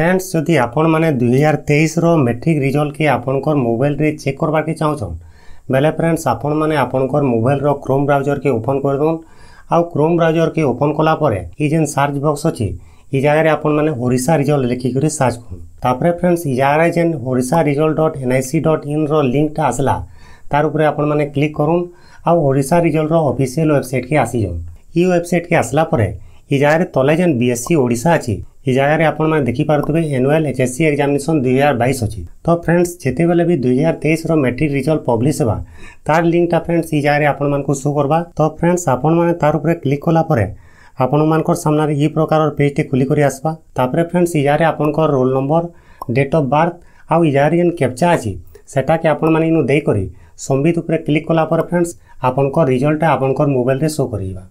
friends যদি আপনার দুই হাজার তেইশর মেট্রিক রিজল্ট কি আপনার মোবাইলে চেক করবাকে চাহুছন বেলে ফ্রেন্ডস আপন মানে আপনার মোবাইলর ক্রোম ব্রাউজরকে ওপন করদন আউ ক্রোম ব্রাউজরকে ওপন কলাপরে ই যেন সার্চ বক্স অছি ই জায়গায় আপন মানে ওড়িশা রিজল্ট লিখিকি সার্চ করুন তাপরে ফ্রেন্ডস ই জায়গায় যেন Odisha result dot NIC dot ইনর লিঙ্কটা আসলা তার উপরে আপন মানে ক্লিক করুন আউ ওড়িশা রিজল্টর অফিসিয়াল ওয়েবসাইটকে আসিজন ই ওয়েবসাইটকে আসলা পরে ই জায়গায় তলে যেন বিএসসি ওড়িশা আছে এই জায়গায় আপনার দেখিপারে annual H S C examination দুই হাজার বাইশ অছি তো ফ্রেন্ডস যেতবে বি দুই হাজার তেইশর মেট্রিক রিজল্ট পব্লিশ হবা তার লিঙ্কটা ফ্রেন্ডস এই জায়গায় আপনার শো করবা তো ফ্রেন্ডস আপনার তার উপরে ক্লিক কলাপরে ଆପଣମାନଙ୍କର ସାମ୍ନାରେ ଏହି ପ୍ରକାରର ପେଜ୍ଟି ଖୋଲିକରି ଆସ୍ବା ତାପରେ ଫ୍ରେଣ୍ଡସ୍ ଇଜାରେ ଆପଣଙ୍କର roll number date of birth ଆଉ ଇଜାରେ ଯେନ୍ କ୍ୟାପ୍ଚା ଅଛି ସେଟାକେ ଆପଣମାନେ ଇନୁ ଦେଇକରି ସମ୍ବିତ ଉପରେ କ୍ଲିକ୍ କଲା ପରେ ଫ୍ରେଣ୍ଡସ୍ ଆପଣଙ୍କର ରିଜଲ୍ଟଟା ଆପଣଙ୍କର ମୋବାଇଲରେ ଶୋ କରିଯିବା